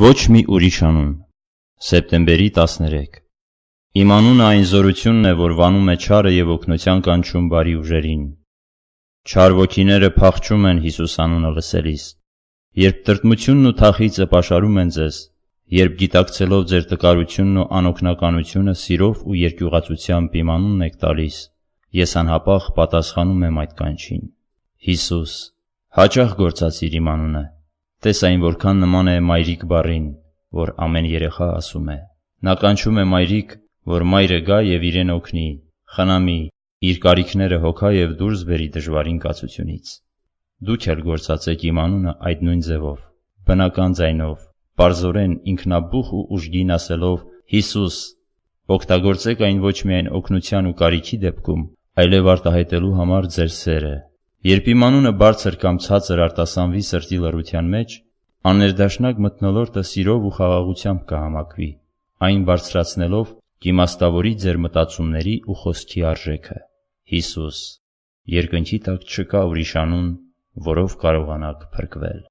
Ոչ մի ուրիշ անուն։ Սեպտեմբերի 13։ Իմ անունը այն զորությունն է, որ վանում է չարը եւ օգնության կանչում բարի ուժերին։ Չար ոգիները փախչում են Հիսուս անունը լսելիս։ Երբ տրտմությունն ու թախիցը պաշարում են ձեզ, երբ գիտակցելով ձեր տկարությունն ու անօգնականությունը սիրով ու երկյուղացությամբ իմ անունն եք տալիս, ես անհապաղ պատասխանում եմ այդ կանչին։ Հիսուս, հաճախ գործածիր իմ անունը Տես այն որքան նման է մայրիկ բառին, որ ամեն երեխա ասում է։ Նա կանչում է մայրիկ, որ մայրը գա եւ իրեն օգնի, խնամի, իր կարիքները հոգա եւ դուրս բերի դժվարին կացությունից։ Դուք էլ գործացեք իմ անունը այդ նույն ձևով, բնական ձայնով, Պարզորեն ինքնաբուխ ու ուժգին ասելով Հիսուս, օգտագործեք այն ոչ միայն օգնության ու կարիքի դեպքում, այլև արտահայտելու համար ձեր սերը, Երբ իմ անունը բարձր կամ ցածր արտասանվի սրտի լռության մեջ, աներդաշնակ մթնոլորտը սիրով ու խաղաղությամբ կհամակվի, այն բարձրացնելով կիմաստավորի ձեր մտածումների ու խոսքի արժեքը։ Հիսուս, երկնքի տակ չկա ուրիշ անուն, որով կարողանաք փրկվել։